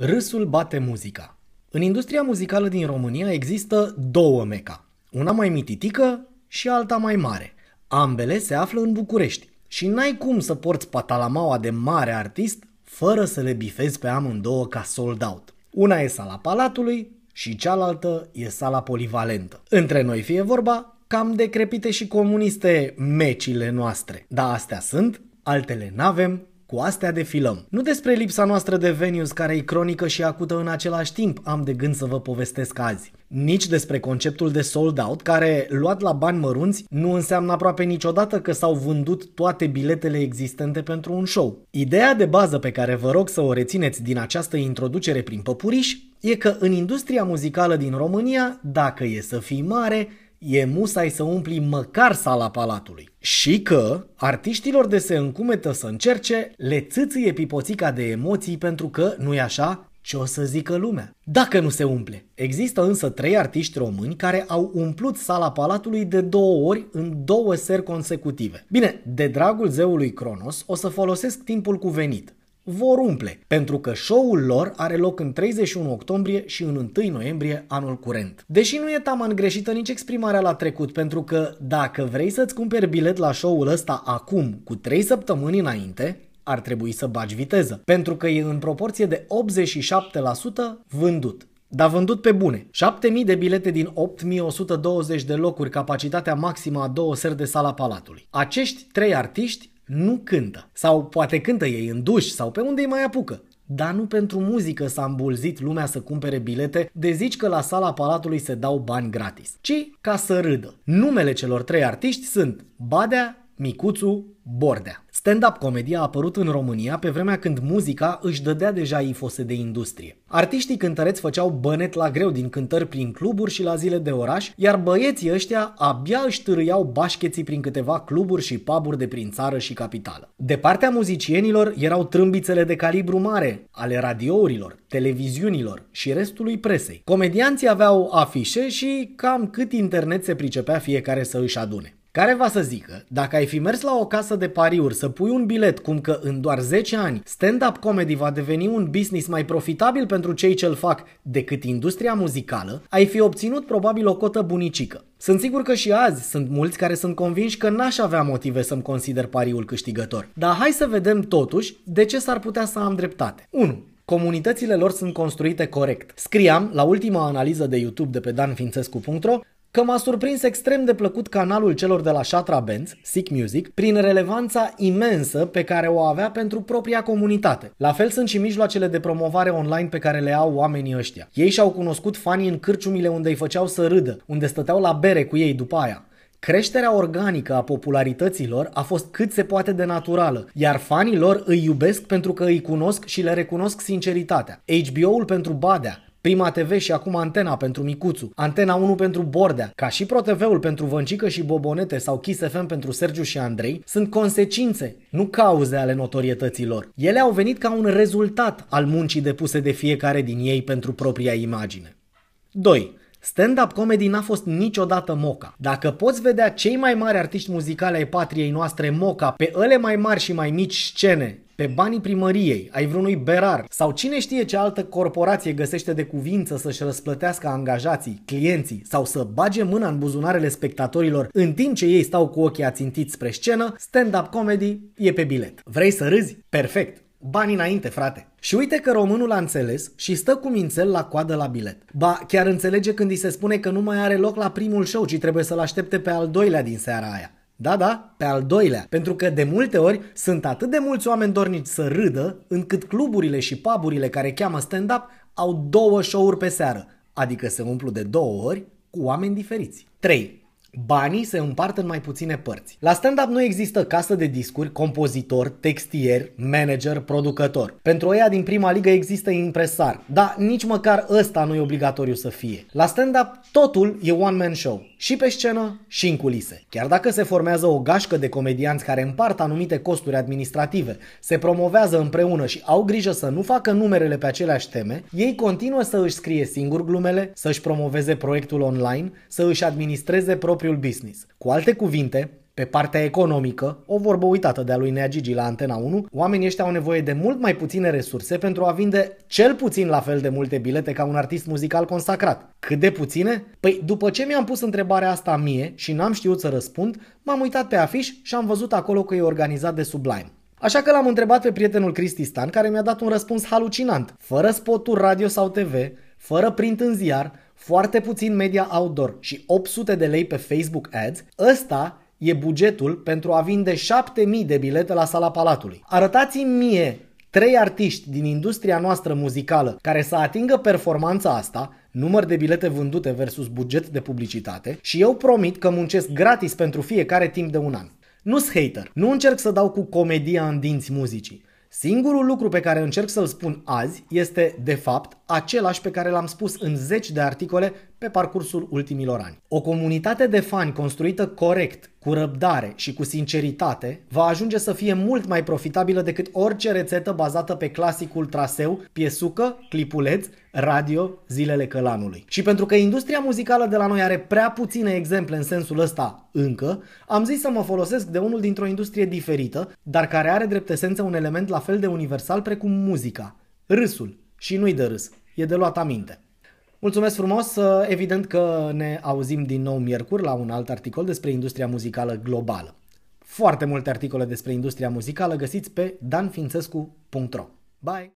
Râsul bate muzica. În industria muzicală din România există două meca, una mai mititică și alta mai mare. Ambele se află în București și n-ai cum să porți patalamaua de mare artist fără să le bifezi pe amândouă ca sold out. Una e sala Palatului și cealaltă e sala polivalentă. Între noi fie vorba, cam decrepite și comuniste mecile noastre. Dar astea sunt, altele n-avem cu astea defilăm. Nu despre lipsa noastră de venues care e cronică și acută în același timp am de gând să vă povestesc azi. Nici despre conceptul de sold out, care, luat la bani mărunți, nu înseamnă aproape niciodată că s-au vândut toate biletele existente pentru un show. Ideea de bază pe care vă rog să o rețineți din această introducere prin păpuriș e că în industria muzicală din România, dacă e să fii mare, e musai să umpli măcar sala palatului și că artiștilor de se încumetă să încerce le țâțâie pipoțica de emoții pentru că, nu-i așa, ce o să zică lumea? Dacă nu se umple. Există însă trei artiști români care au umplut sala Palatului de două ori în două seri consecutive. Bine, de dragul zeului Cronos o să folosesc timpul cuvenit vor umple, pentru că show-ul lor are loc în 31 octombrie și în 1 noiembrie anul curent. Deși nu e taman greșită nici exprimarea la trecut, pentru că dacă vrei să-ți cumperi bilet la show-ul ăsta acum, cu 3 săptămâni înainte, ar trebui să bagi viteză, pentru că e în proporție de 87% vândut. Dar vândut pe bune. 7000 de bilete din 8120 de locuri, capacitatea maximă a două seri de sala Palatului. Acești trei artiști nu cântă. Sau poate cântă ei în duș sau pe unde îi mai apucă. Dar nu pentru muzică s-a îmbulzit lumea să cumpere bilete de zici că la sala palatului se dau bani gratis, ci ca să râdă. Numele celor trei artiști sunt Badea, Micuțu Bordea. Stand-up comedia a apărut în România pe vremea când muzica își dădea deja ifose de industrie. Artiștii cântăreți făceau bănet la greu din cântări prin cluburi și la zile de oraș, iar băieții ăștia abia își târâiau bașcheții prin câteva cluburi și paburi de prin țară și capitală. De partea muzicienilor erau trâmbițele de calibru mare, ale radiourilor, televiziunilor și restului presei. Comedianții aveau afișe și cam cât internet se pricepea fiecare să își adune. Care va să zică, dacă ai fi mers la o casă de pariuri să pui un bilet cum că în doar 10 ani stand-up comedy va deveni un business mai profitabil pentru cei ce-l fac decât industria muzicală, ai fi obținut probabil o cotă bunicică. Sunt sigur că și azi sunt mulți care sunt convinși că n-aș avea motive să-mi consider pariul câștigător. Dar hai să vedem totuși de ce s-ar putea să am dreptate. 1. Comunitățile lor sunt construite corect. Scriam la ultima analiză de YouTube de pe danfințescu.ro că m-a surprins extrem de plăcut canalul celor de la Shatra Benz, Sick Music, prin relevanța imensă pe care o avea pentru propria comunitate. La fel sunt și mijloacele de promovare online pe care le au oamenii ăștia. Ei și-au cunoscut fanii în cârciumile unde îi făceau să râdă, unde stăteau la bere cu ei după aia. Creșterea organică a popularităților a fost cât se poate de naturală, iar fanii lor îi iubesc pentru că îi cunosc și le recunosc sinceritatea. HBO-ul pentru Badea, Prima TV și acum Antena pentru Micuțu, Antena 1 pentru Bordea, ca și ProTV-ul pentru Văncică și Bobonete sau Kiss FM pentru Sergiu și Andrei, sunt consecințe, nu cauze ale notorietăților. Ele au venit ca un rezultat al muncii depuse de fiecare din ei pentru propria imagine. 2. Stand-up comedy n-a fost niciodată moca. Dacă poți vedea cei mai mari artiști muzicali ai patriei noastre moca pe ele mai mari și mai mici scene pe banii primăriei, ai vreunui berar sau cine știe ce altă corporație găsește de cuvință să-și răsplătească angajații, clienții sau să bage mâna în buzunarele spectatorilor în timp ce ei stau cu ochii ațintiți spre scenă, stand-up comedy e pe bilet. Vrei să râzi? Perfect! Bani înainte, frate! Și uite că românul a înțeles și stă cu mințel la coadă la bilet. Ba, chiar înțelege când îi se spune că nu mai are loc la primul show, ci trebuie să-l aștepte pe al doilea din seara aia. Da, da, pe al doilea. Pentru că de multe ori sunt atât de mulți oameni dornici să râdă, încât cluburile și puburile care cheamă stand-up au două show-uri pe seară, adică se umplu de două ori cu oameni diferiți. 3. Banii se împart în mai puține părți. La stand-up nu există casă de discuri, compozitor, textier, manager, producător. Pentru ea din prima ligă există impresar, dar nici măcar ăsta nu e obligatoriu să fie. La stand-up totul e one-man show, și pe scenă și în culise. Chiar dacă se formează o gașcă de comedianți care împart anumite costuri administrative, se promovează împreună și au grijă să nu facă numerele pe aceleași teme, ei continuă să își scrie singur glumele, să își promoveze proiectul online, să își administreze propriul propriul business. Cu alte cuvinte, pe partea economică, o vorbă uitată de-a lui Nea Gigi la Antena 1, oamenii ăștia au nevoie de mult mai puține resurse pentru a vinde cel puțin la fel de multe bilete ca un artist muzical consacrat. Cât de puține? Păi după ce mi-am pus întrebarea asta mie și n-am știut să răspund, m-am uitat pe afiș și am văzut acolo că e organizat de Sublime. Așa că l-am întrebat pe prietenul Cristi Stan, care mi-a dat un răspuns halucinant, fără spoturi radio sau TV, fără print în ziar, foarte puțin media outdoor și 800 de lei pe Facebook Ads, ăsta e bugetul pentru a vinde 7000 de bilete la sala Palatului. Arătați-mi mie trei artiști din industria noastră muzicală care să atingă performanța asta, număr de bilete vândute versus buget de publicitate și eu promit că muncesc gratis pentru fiecare timp de un an. Nu-s hater, nu încerc să dau cu comedia în dinți muzicii. Singurul lucru pe care încerc să-l spun azi este, de fapt, același pe care l-am spus în zeci de articole pe parcursul ultimilor ani. O comunitate de fani construită corect, cu răbdare și cu sinceritate va ajunge să fie mult mai profitabilă decât orice rețetă bazată pe clasicul traseu, piesucă, clipuleț, radio, zilele călanului. Și pentru că industria muzicală de la noi are prea puține exemple în sensul ăsta încă, am zis să mă folosesc de unul dintr-o industrie diferită, dar care are drept esență un element la fel de universal precum muzica, râsul, și nu-i de râs, e de luat aminte. Mulțumesc frumos, ă, evident că ne auzim din nou miercuri la un alt articol despre industria muzicală globală. Foarte multe articole despre industria muzicală găsiți pe danfințescu.ro. Bye!